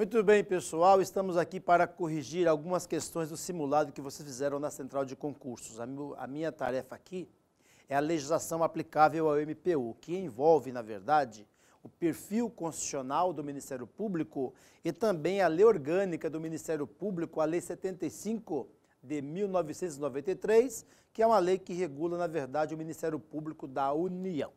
Muito bem, pessoal, estamos aqui para corrigir algumas questões do simulado que vocês fizeram na central de concursos. A, minha tarefa aqui é a legislação aplicável ao MPU, que envolve, na verdade, o perfil constitucional do Ministério Público e também a lei orgânica do Ministério Público, a Lei 75 de 1993, que é uma lei que regula, na verdade, o Ministério Público da União.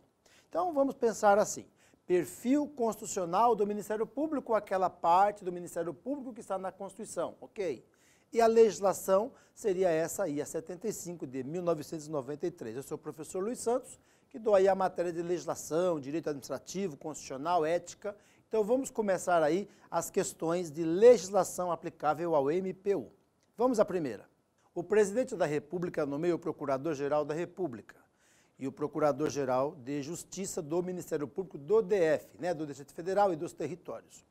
Então, vamos pensar assim perfil constitucional do Ministério Público, aquela parte do Ministério Público que está na Constituição, ok? E a legislação seria essa aí, a 75 de 1993. Eu sou o professor Luiz Santos, que dou aí a matéria de legislação, direito administrativo, constitucional, ética. Então vamos começar aí as questões de legislação aplicável ao MPU. Vamos à primeira. O presidente da República nomeia o Procurador-Geral da República e o Procurador-Geral de Justiça do Ministério Público do DF, né, do Distrito Federal e dos territórios.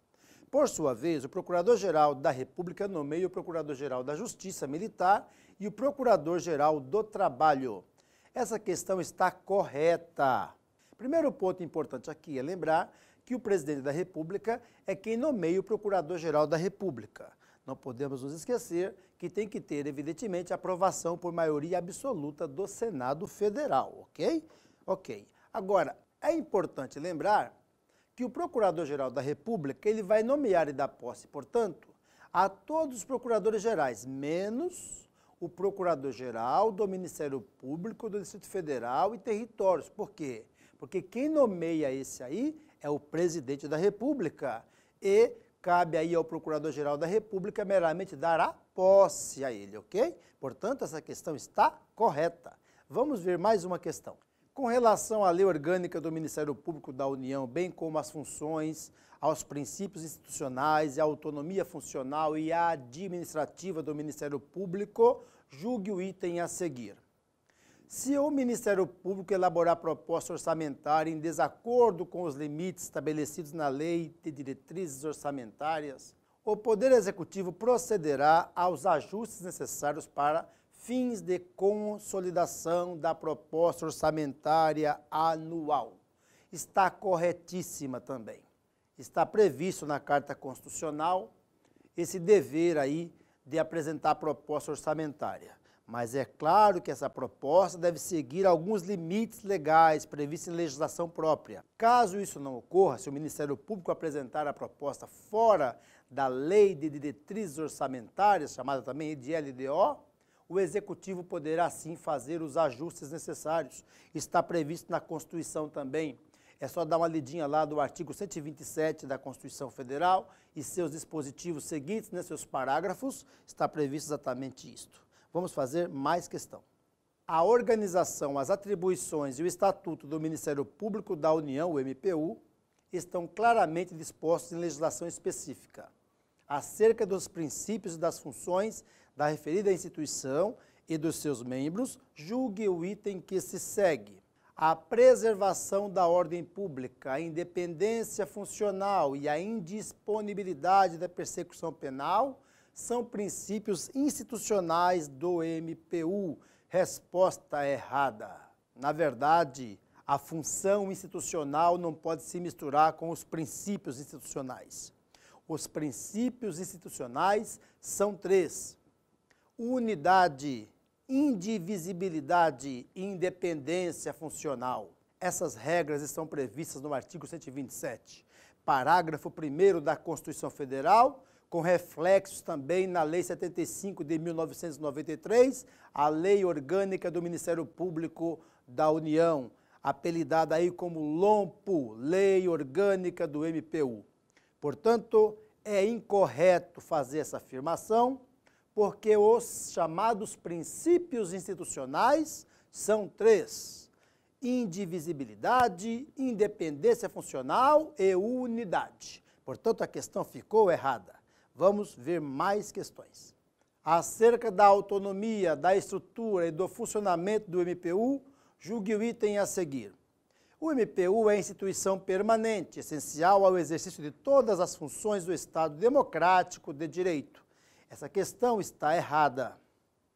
Por sua vez, o Procurador-Geral da República nomeia o Procurador-Geral da Justiça Militar e o Procurador-Geral do Trabalho. Essa questão está correta. Primeiro ponto importante aqui é lembrar que o presidente da República é quem nomeia o Procurador-Geral da República. Não podemos nos esquecer que tem que ter, evidentemente, aprovação por maioria absoluta do Senado Federal, ok? Ok. Agora, é importante lembrar que o Procurador-Geral da República, ele vai nomear e dar posse, portanto, a todos os procuradores-gerais, menos o Procurador-Geral do Ministério Público, do Distrito Federal e territórios. Por quê? Porque quem nomeia esse aí é o Presidente da República. E Cabe aí ao Procurador-Geral da República meramente dar a posse a ele, ok? Portanto, essa questão está correta. Vamos ver mais uma questão. Com relação à lei orgânica do Ministério Público da União, bem como às funções, aos princípios institucionais e à autonomia funcional e administrativa do Ministério Público, julgue o item a seguir. Se o Ministério Público elaborar proposta orçamentária em desacordo com os limites estabelecidos na Lei de Diretrizes Orçamentárias, o Poder Executivo procederá aos ajustes necessários para fins de consolidação da proposta orçamentária anual. Está corretíssima também. Está previsto na Carta Constitucional esse dever aí de apresentar proposta orçamentária. Mas é claro que essa proposta deve seguir alguns limites legais previstos em legislação própria. Caso isso não ocorra, se o Ministério Público apresentar a proposta fora da Lei de Diretrizes Orçamentárias, chamada também de LDO, o Executivo poderá sim fazer os ajustes necessários. Está previsto na Constituição também. É só dar uma lidinha lá do artigo 127 da Constituição Federal e seus dispositivos seguintes, né, seus parágrafos, está previsto exatamente isto. Vamos fazer mais questão. A organização, as atribuições e o estatuto do Ministério Público da União, o MPU, estão claramente dispostos em legislação específica acerca dos princípios e das funções da referida instituição e dos seus membros, julgue o item que se segue. A preservação da ordem pública, a independência funcional e a indisponibilidade da persecução penal são princípios institucionais do MPU. Resposta errada. Na verdade, a função institucional não pode se misturar com os princípios institucionais. Os princípios institucionais são três: unidade, indivisibilidade e independência funcional. Essas regras estão previstas no artigo 127, parágrafo 1 da Constituição Federal, com reflexos também na Lei 75 de 1993, a Lei Orgânica do Ministério Público da União, apelidada aí como LOMPO, Lei Orgânica do MPU. Portanto, é incorreto fazer essa afirmação, porque os chamados princípios institucionais são três: indivisibilidade, independência funcional e unidade. Portanto, a questão ficou errada. Vamos ver mais questões. Acerca da autonomia, da estrutura e do funcionamento do MPU, julgue o item a seguir. O MPU é instituição permanente, essencial ao exercício de todas as funções do Estado democrático de direito. Essa questão está errada.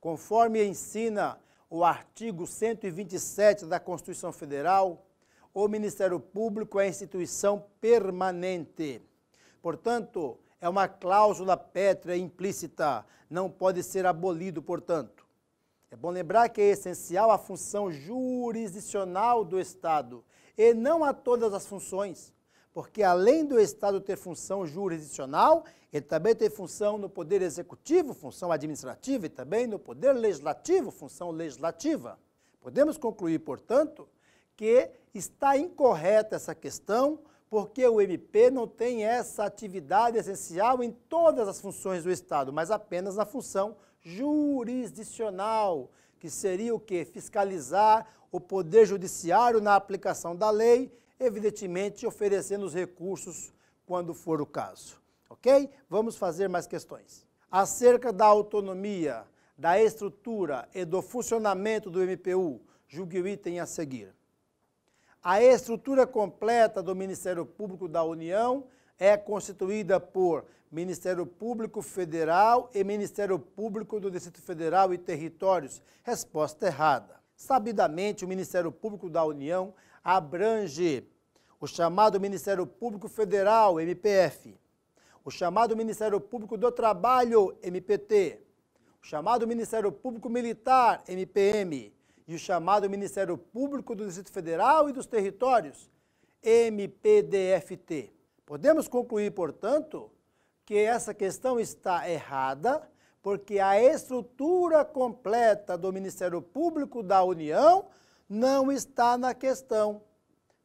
Conforme ensina o artigo 127 da Constituição Federal, o Ministério Público é instituição permanente. Portanto, é uma cláusula pétrea implícita, não pode ser abolido, portanto. É bom lembrar que é essencial a função jurisdicional do Estado, e não a todas as funções, porque além do Estado ter função jurisdicional, ele também tem função no Poder Executivo, função administrativa, e também no Poder Legislativo, função legislativa. Podemos concluir, portanto, que está incorreta essa questão porque o MP não tem essa atividade essencial em todas as funções do Estado, mas apenas na função jurisdicional, que seria o que? Fiscalizar o Poder Judiciário na aplicação da lei, evidentemente oferecendo os recursos quando for o caso. Ok? Vamos fazer mais questões. Acerca da autonomia, da estrutura e do funcionamento do MPU, julgue o item a seguir. A estrutura completa do Ministério Público da União é constituída por Ministério Público Federal e Ministério Público do Distrito Federal e Territórios. Resposta errada. Sabidamente, o Ministério Público da União abrange o chamado Ministério Público Federal, MPF, o chamado Ministério Público do Trabalho, MPT, o chamado Ministério Público Militar, MPM, e o chamado Ministério Público do Distrito Federal e dos Territórios, MPDFT. Podemos concluir, portanto, que essa questão está errada, porque a estrutura completa do Ministério Público da União não está na questão.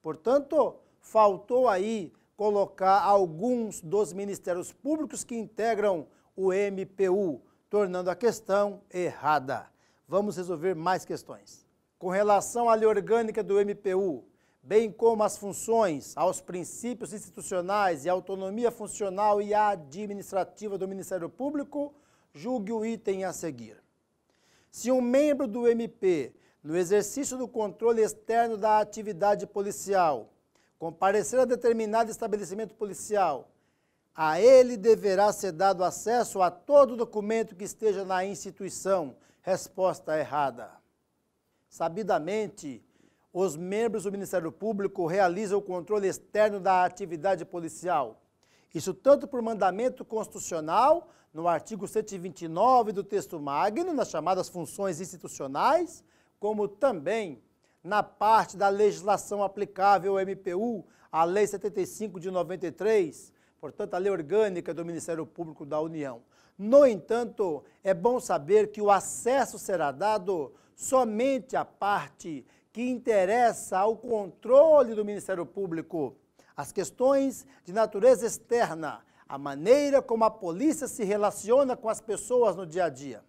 Portanto, faltou aí colocar alguns dos ministérios públicos que integram o MPU, tornando a questão errada vamos resolver mais questões. Com relação à lei orgânica do MPU, bem como às funções, aos princípios institucionais e à autonomia funcional e administrativa do Ministério Público, julgue o item a seguir. Se um membro do MP, no exercício do controle externo da atividade policial, comparecer a determinado estabelecimento policial, a ele deverá ser dado acesso a todo documento que esteja na instituição, Resposta errada. Sabidamente, os membros do Ministério Público realizam o controle externo da atividade policial. Isso tanto por mandamento constitucional, no artigo 129 do texto magno, nas chamadas funções institucionais, como também na parte da legislação aplicável ao MPU, a Lei 75 de 93, portanto, a Lei Orgânica do Ministério Público da União. No entanto, é bom saber que o acesso será dado somente à parte que interessa ao controle do Ministério Público. As questões de natureza externa, a maneira como a polícia se relaciona com as pessoas no dia a dia.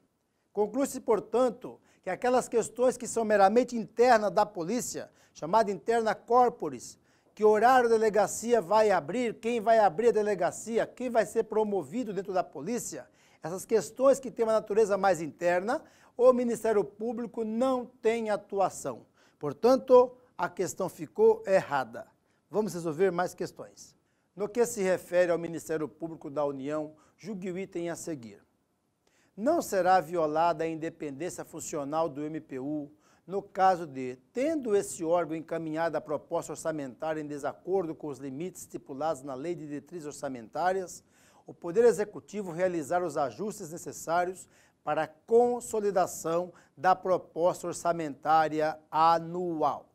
Conclui-se, portanto, que aquelas questões que são meramente internas da polícia, chamada interna corporis, que horário a delegacia vai abrir, quem vai abrir a delegacia, quem vai ser promovido dentro da polícia, essas questões que têm uma natureza mais interna, o Ministério Público não tem atuação. Portanto, a questão ficou errada. Vamos resolver mais questões. No que se refere ao Ministério Público da União, julgue o item a seguir. Não será violada a independência funcional do MPU no caso de, tendo esse órgão encaminhado a proposta orçamentária em desacordo com os limites estipulados na Lei de Diretrizes Orçamentárias, o Poder Executivo realizar os ajustes necessários para a consolidação da proposta orçamentária anual.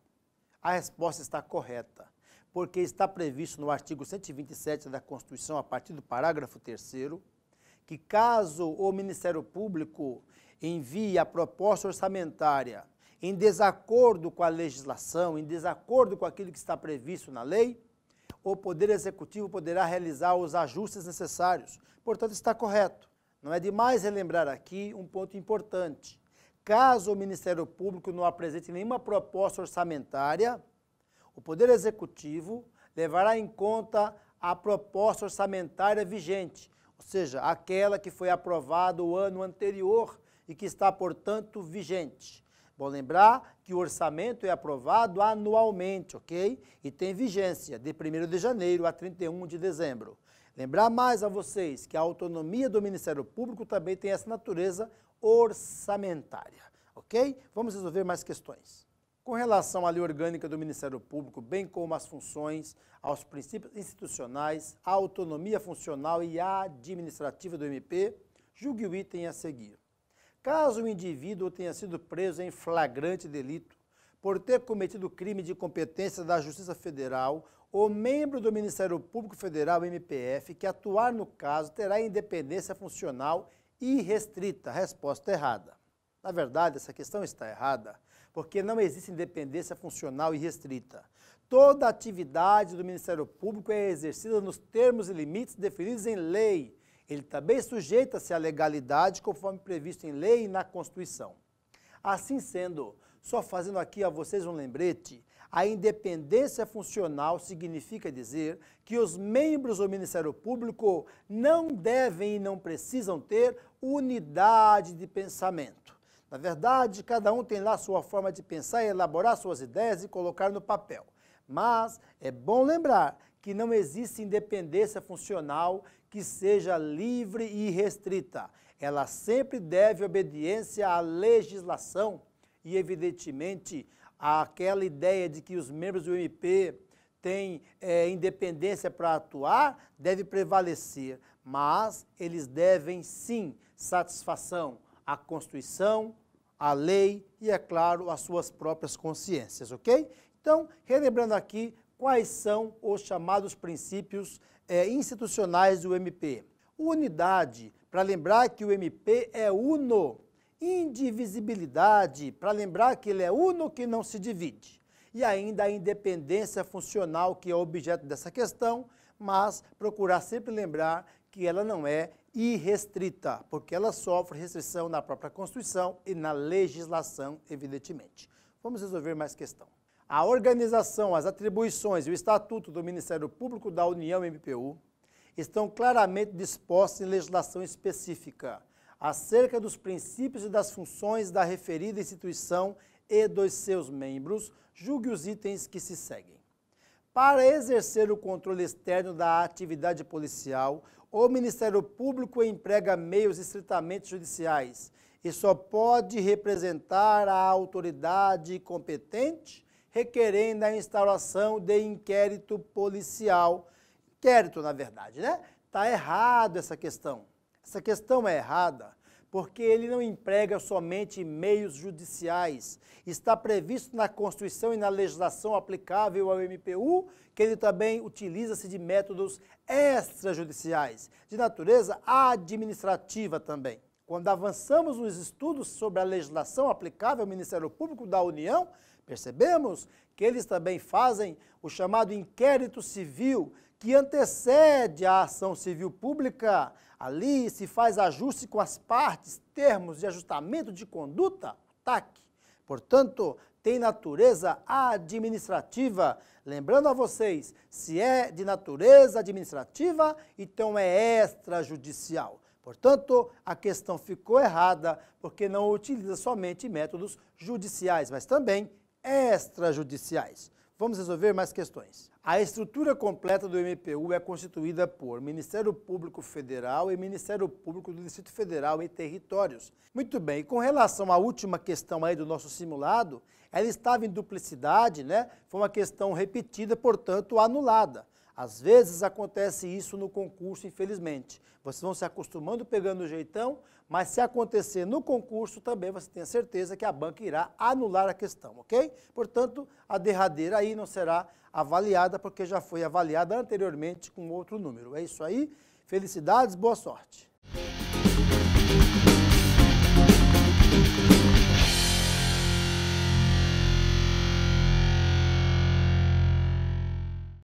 A resposta está correta, porque está previsto no artigo 127 da Constituição, a partir do parágrafo 3 que caso o Ministério Público envie a proposta orçamentária em desacordo com a legislação, em desacordo com aquilo que está previsto na lei, o Poder Executivo poderá realizar os ajustes necessários. Portanto, está correto. Não é demais relembrar aqui um ponto importante. Caso o Ministério Público não apresente nenhuma proposta orçamentária, o Poder Executivo levará em conta a proposta orçamentária vigente, ou seja, aquela que foi aprovada o ano anterior e que está, portanto, vigente. Bom lembrar que o orçamento é aprovado anualmente, ok? E tem vigência de 1 de janeiro a 31 de dezembro. Lembrar mais a vocês que a autonomia do Ministério Público também tem essa natureza orçamentária, ok? Vamos resolver mais questões. Com relação à lei orgânica do Ministério Público, bem como às funções, aos princípios institucionais, à autonomia funcional e administrativa do MP, julgue o item a seguir. Caso o indivíduo tenha sido preso em flagrante delito por ter cometido crime de competência da Justiça Federal, o membro do Ministério Público Federal, MPF, que atuar no caso terá independência funcional irrestrita. Resposta errada. Na verdade, essa questão está errada, porque não existe independência funcional irrestrita. Toda atividade do Ministério Público é exercida nos termos e limites definidos em lei ele também tá sujeita-se à legalidade conforme previsto em lei e na Constituição. Assim sendo, só fazendo aqui a vocês um lembrete, a independência funcional significa dizer que os membros do Ministério Público não devem e não precisam ter unidade de pensamento. Na verdade, cada um tem lá sua forma de pensar e elaborar suas ideias e colocar no papel. Mas é bom lembrar que não existe independência funcional que seja livre e restrita. Ela sempre deve obediência à legislação e, evidentemente, àquela ideia de que os membros do MP têm é, independência para atuar deve prevalecer, mas eles devem sim satisfação à Constituição, à lei e, é claro, às suas próprias consciências, ok? Então, relembrando aqui quais são os chamados princípios é, institucionais do MP. Unidade, para lembrar que o MP é uno. Indivisibilidade, para lembrar que ele é uno que não se divide. E ainda a independência funcional, que é objeto dessa questão, mas procurar sempre lembrar que ela não é irrestrita, porque ela sofre restrição na própria Constituição e na legislação, evidentemente. Vamos resolver mais questão a organização, as atribuições e o estatuto do Ministério Público da União MPU estão claramente dispostos em legislação específica acerca dos princípios e das funções da referida instituição e dos seus membros, julgue os itens que se seguem. Para exercer o controle externo da atividade policial, o Ministério Público emprega meios estritamente judiciais e só pode representar a autoridade competente requerendo a instauração de inquérito policial. Inquérito, na verdade, né? Está errado essa questão. Essa questão é errada porque ele não emprega somente meios judiciais. Está previsto na Constituição e na legislação aplicável ao MPU que ele também utiliza-se de métodos extrajudiciais, de natureza administrativa também. Quando avançamos nos estudos sobre a legislação aplicável ao Ministério Público da União, percebemos que eles também fazem o chamado inquérito civil, que antecede a ação civil pública. Ali se faz ajuste com as partes, termos de ajustamento de conduta, TAC. Portanto, tem natureza administrativa. Lembrando a vocês, se é de natureza administrativa, então é extrajudicial. Portanto, a questão ficou errada porque não utiliza somente métodos judiciais, mas também extrajudiciais. Vamos resolver mais questões. A estrutura completa do MPU é constituída por Ministério Público Federal e Ministério Público do Distrito Federal e territórios. Muito bem, com relação à última questão aí do nosso simulado, ela estava em duplicidade, né? Foi uma questão repetida, portanto, anulada. Às vezes acontece isso no concurso, infelizmente. Vocês vão se acostumando pegando o jeitão, mas se acontecer no concurso também você tem a certeza que a banca irá anular a questão, ok? Portanto, a derradeira aí não será avaliada porque já foi avaliada anteriormente com outro número. É isso aí. Felicidades, boa sorte.